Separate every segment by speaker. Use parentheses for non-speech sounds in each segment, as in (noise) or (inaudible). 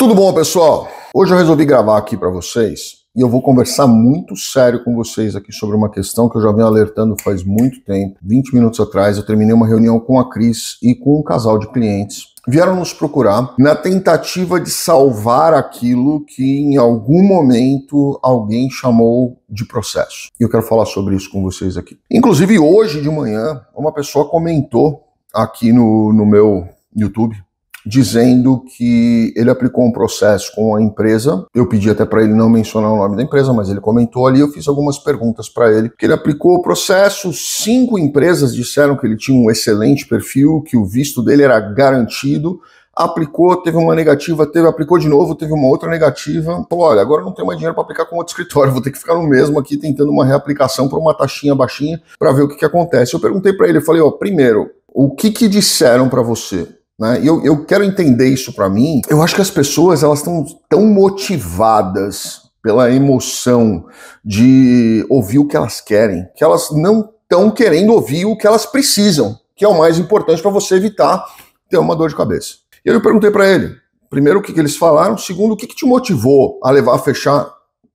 Speaker 1: Tudo bom, pessoal? Hoje eu resolvi gravar aqui para vocês e eu vou conversar muito sério com vocês aqui sobre uma questão que eu já venho alertando faz muito tempo. 20 minutos atrás eu terminei uma reunião com a Cris e com um casal de clientes. Vieram nos procurar na tentativa de salvar aquilo que em algum momento alguém chamou de processo. E eu quero falar sobre isso com vocês aqui. Inclusive, hoje de manhã, uma pessoa comentou aqui no, no meu YouTube dizendo que ele aplicou um processo com a empresa. Eu pedi até para ele não mencionar o nome da empresa, mas ele comentou ali. Eu fiz algumas perguntas para ele. Que ele aplicou o processo. Cinco empresas disseram que ele tinha um excelente perfil, que o visto dele era garantido. Aplicou, teve uma negativa, teve, aplicou de novo, teve uma outra negativa. Falou: olha, agora não tenho mais dinheiro para aplicar com outro (laughs) escritório, vou ter que ficar no mesmo aqui tentando uma reaplicação para uma taxinha baixinha para ver o que, que acontece. Eu perguntei para ele, falei: ó, primeiro, o que, que disseram para você? Né? E eu, eu quero entender isso para mim. Eu acho que as pessoas elas estão tão motivadas pela emoção de ouvir o que elas querem, que elas não estão querendo ouvir o que elas precisam, que é o mais importante para você evitar ter uma dor de cabeça. E eu perguntei para ele, primeiro, o que, que, eles falaram, segundo, o que, que te motivou a levar a fechar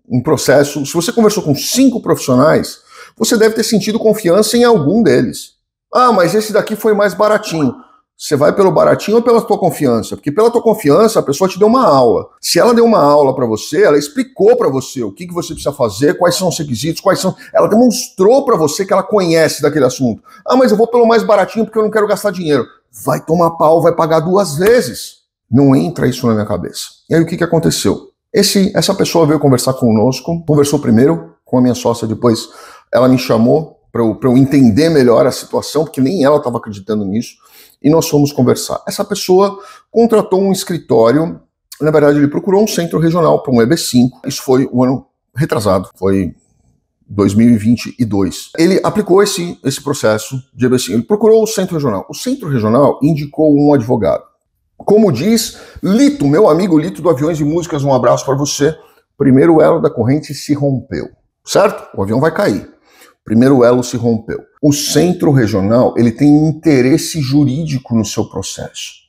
Speaker 1: um processo. Se você conversou com cinco profissionais, você deve ter sentido confiança em algum deles. Ah, mas esse daqui foi mais baratinho. Você vai pelo baratinho ou pela tua confiança? Porque pela tua confiança, a pessoa te deu uma aula. Se ela deu uma aula para você, ela explicou para você o que, que você precisa fazer, quais são os requisitos, quais são. Ela demonstrou para você que ela conhece daquele assunto. Ah, mas eu vou pelo mais baratinho porque eu não quero gastar dinheiro. Vai tomar pau, vai pagar duas vezes. Não entra isso na minha cabeça. E aí o que, que aconteceu? Esse, essa pessoa veio conversar conosco, conversou primeiro com a minha sócia, depois ela me chamou para eu, eu entender melhor a situação, porque nem ela estava acreditando nisso e nós fomos conversar. Essa pessoa contratou um escritório, na verdade, ele procurou um centro regional para um EB5. Isso foi um ano retrasado, foi 2022. Ele aplicou esse, esse processo de EB5. Ele procurou o centro regional. O centro regional indicou um advogado. Como diz Lito, meu amigo Lito do Aviões e Músicas, um abraço para você. Primeiro elo da corrente se rompeu, certo? O avião vai cair. Primeiro elo se rompeu. O centro regional ele tem interesse jurídico no seu processo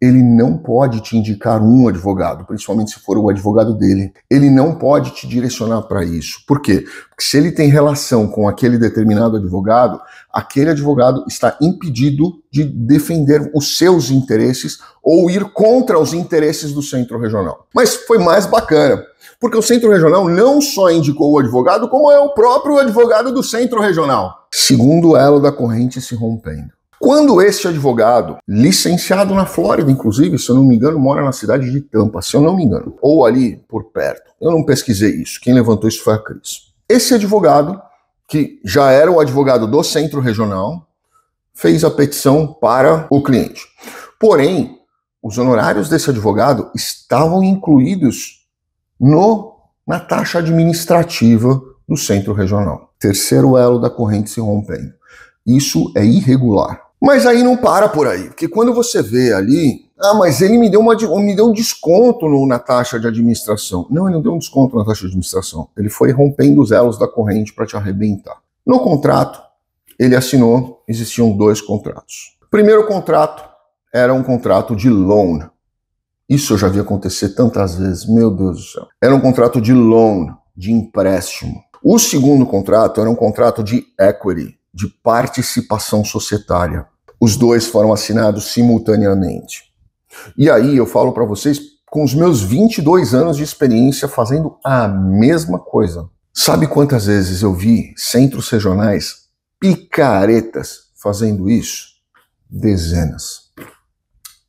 Speaker 1: ele não pode te indicar um advogado, principalmente se for o advogado dele. Ele não pode te direcionar para isso. Por quê? Porque se ele tem relação com aquele determinado advogado, aquele advogado está impedido de defender os seus interesses ou ir contra os interesses do centro regional. Mas foi mais bacana, porque o centro regional não só indicou o advogado, como é o próprio advogado do centro regional. Segundo elo da corrente se rompendo. Quando esse advogado, licenciado na Flórida, inclusive, se eu não me engano, mora na cidade de Tampa, se eu não me engano, ou ali por perto, eu não pesquisei isso, quem levantou isso foi a Cris. Esse advogado, que já era o advogado do centro regional, fez a petição para o cliente. Porém, os honorários desse advogado estavam incluídos no, na taxa administrativa do centro regional. Terceiro elo da corrente se rompendo. Isso é irregular. Mas aí não para por aí, porque quando você vê ali, ah, mas ele me deu, uma, me deu um desconto no, na taxa de administração. Não, ele não deu um desconto na taxa de administração. Ele foi rompendo os elos da corrente para te arrebentar. No contrato, ele assinou, existiam dois contratos. O primeiro contrato era um contrato de loan. Isso eu já vi acontecer tantas vezes, meu Deus do céu. Era um contrato de loan, de empréstimo. O segundo contrato era um contrato de equity, de participação societária. Os dois foram assinados simultaneamente. E aí eu falo para vocês com os meus 22 anos de experiência fazendo a mesma coisa. Sabe quantas vezes eu vi centros regionais picaretas fazendo isso? Dezenas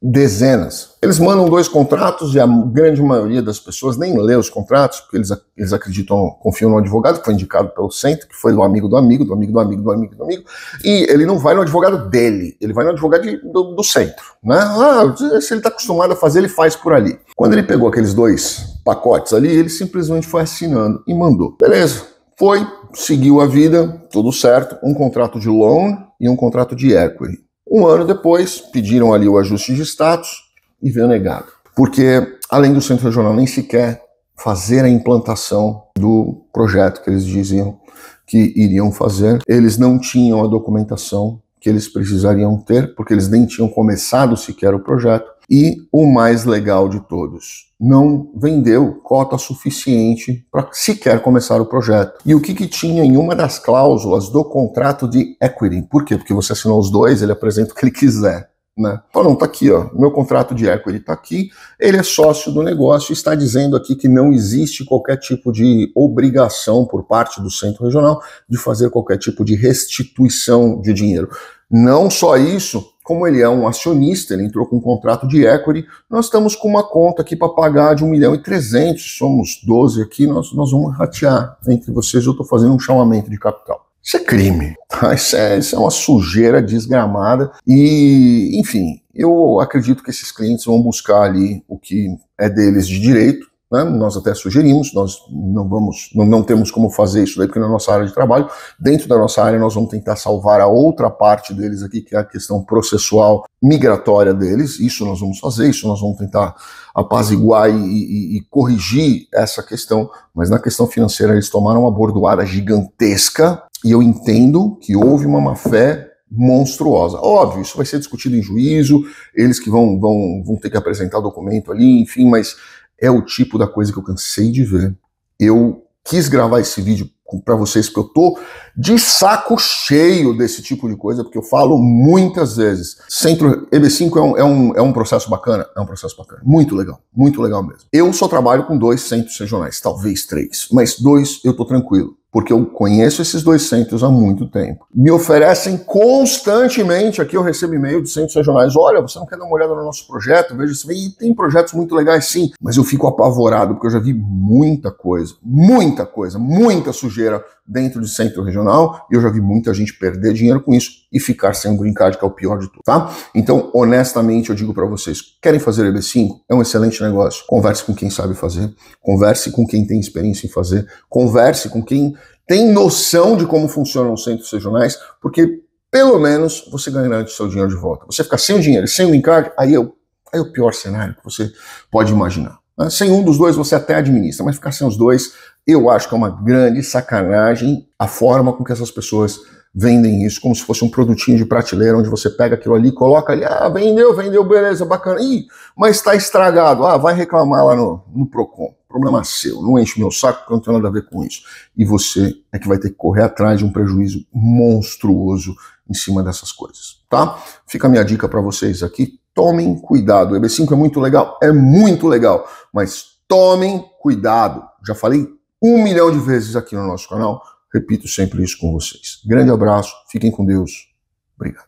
Speaker 1: dezenas. Eles mandam dois contratos e a grande maioria das pessoas nem lê os contratos, porque eles, eles acreditam, confiam no advogado, que foi indicado pelo centro, que foi do amigo do amigo, do amigo do amigo, do amigo do amigo, e ele não vai no advogado dele, ele vai no advogado de, do, do, centro. Né? Ah, se ele está acostumado a fazer, ele faz por ali. Quando ele pegou aqueles dois pacotes ali, ele simplesmente foi assinando e mandou. Beleza, foi, seguiu a vida, tudo certo, um contrato de loan e um contrato de equity. Um ano depois, pediram ali o ajuste de status e veio negado. Porque, além do centro regional nem sequer fazer a implantação do projeto que eles diziam que iriam fazer, eles não tinham a documentação que eles precisariam ter, porque eles nem tinham começado sequer o projeto. E o mais legal de todos, não vendeu cota suficiente para sequer começar o projeto. E o que, que tinha em uma das cláusulas do contrato de equity? Por quê? Porque você assinou os dois, ele apresenta o que ele quiser. Né? Então, não, tá aqui, ó. Meu contrato de equity está aqui, ele é sócio do negócio, está dizendo aqui que não existe qualquer tipo de obrigação por parte do centro regional de fazer qualquer tipo de restituição de dinheiro. Não só isso, como ele é um acionista, ele entrou com um contrato de equity, nós estamos com uma conta aqui para pagar de 1 milhão e 300, somos 12 aqui, nós, nós vamos ratear entre vocês, eu estou fazendo um chamamento de capital. Isso é crime, tá? isso, é, isso é uma sujeira desgramada e, enfim, eu acredito que esses clientes vão buscar ali o que é deles de direito, né? Nós até sugerimos, nós não vamos, não, não temos como fazer isso daí, porque na nossa área de trabalho, dentro da nossa área, nós vamos tentar salvar a outra parte deles aqui, que é a questão processual migratória deles. Isso nós vamos fazer, isso nós vamos tentar apaziguar e, e, e corrigir essa questão. Mas na questão financeira, eles tomaram uma bordoada gigantesca. E eu entendo que houve uma má-fé monstruosa. Óbvio, isso vai ser discutido em juízo, eles que vão, vão, vão ter que apresentar documento ali, enfim, mas é o tipo da coisa que eu cansei de ver. Eu quis gravar esse vídeo para vocês porque eu tô de saco cheio desse tipo de coisa, porque eu falo muitas vezes. Centro EB5 é um, é um, é um processo bacana, é um processo bacana. Muito legal, muito legal mesmo. Eu só trabalho com dois centros regionais, talvez três, mas dois eu tô tranquilo porque eu conheço esses dois centros há muito tempo. Me oferecem constantemente, aqui eu recebo e-mail de centros regionais, olha, você não quer dar uma olhada no nosso projeto? Veja se e tem projetos muito legais sim, mas eu fico apavorado porque eu já vi muita coisa, muita coisa, muita sujeira dentro do centro regional, e eu já vi muita gente perder dinheiro com isso e ficar sem o green card, que é o pior de tudo, tá? Então, honestamente, eu digo para vocês, querem fazer EB5? É um excelente negócio. Converse com quem sabe fazer, converse com quem tem experiência em fazer, converse com quem tem noção de como funcionam os centros regionais, porque pelo menos você ganhará o seu dinheiro de volta. Você ficar sem o dinheiro, sem o green card, aí é o, aí é o pior cenário que você pode imaginar. Né? Sem um dos dois você até administra, mas ficar sem os dois, eu acho que é uma grande sacanagem a forma com que essas pessoas vendem isso, como se fosse um produtinho de prateleira, onde você pega aquilo ali, coloca ali, ah, vendeu, vendeu, beleza, bacana. Ih, mas está estragado. Ah, vai reclamar lá no, no PROCON. Problema seu, não enche meu saco, porque eu não tenho nada a ver com isso. E você é que vai ter que correr atrás de um prejuízo monstruoso em cima dessas coisas, tá? Fica a minha dica para vocês aqui, tomem cuidado. O EB5 é muito legal? É muito legal, mas tomem cuidado. Já falei um milhão de vezes aqui no nosso canal, repito sempre isso com vocês. Grande abraço, fiquem com Deus. Obrigado.